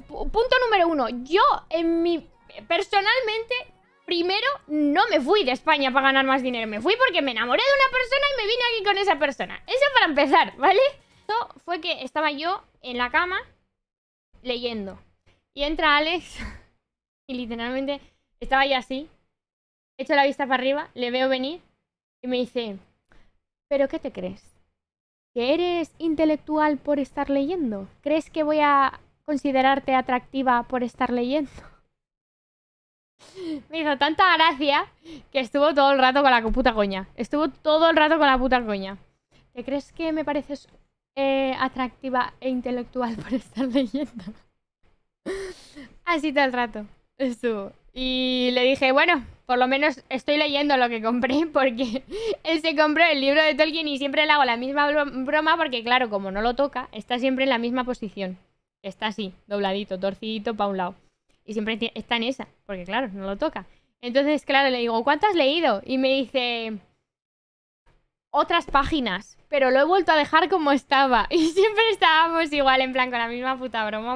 punto número uno. Yo, en mi... Personalmente, primero, no me fui de España para ganar más dinero. Me fui porque me enamoré de una persona y me vine aquí con esa persona. Eso para empezar, ¿vale? Esto fue que estaba yo en la cama leyendo. Y entra Alex y literalmente estaba ya así. Hecho la vista para arriba, le veo venir y me dice, ¿pero qué te crees? ¿Que eres intelectual por estar leyendo? ¿Crees que voy a considerarte atractiva por estar leyendo. Me hizo tanta gracia que estuvo todo el rato con la puta coña. Estuvo todo el rato con la puta coña. ¿Te crees que me pareces eh, atractiva e intelectual por estar leyendo? Así todo el rato estuvo. Y le dije, bueno, por lo menos estoy leyendo lo que compré porque él se compró el libro de Tolkien y siempre le hago la misma broma porque claro, como no lo toca, está siempre en la misma posición está así, dobladito, torcidito para un lado. Y siempre está en esa, porque claro, no lo toca. Entonces, claro, le digo, ¿cuánto has leído? Y me dice, otras páginas, pero lo he vuelto a dejar como estaba. Y siempre estábamos igual, en plan, con la misma puta broma.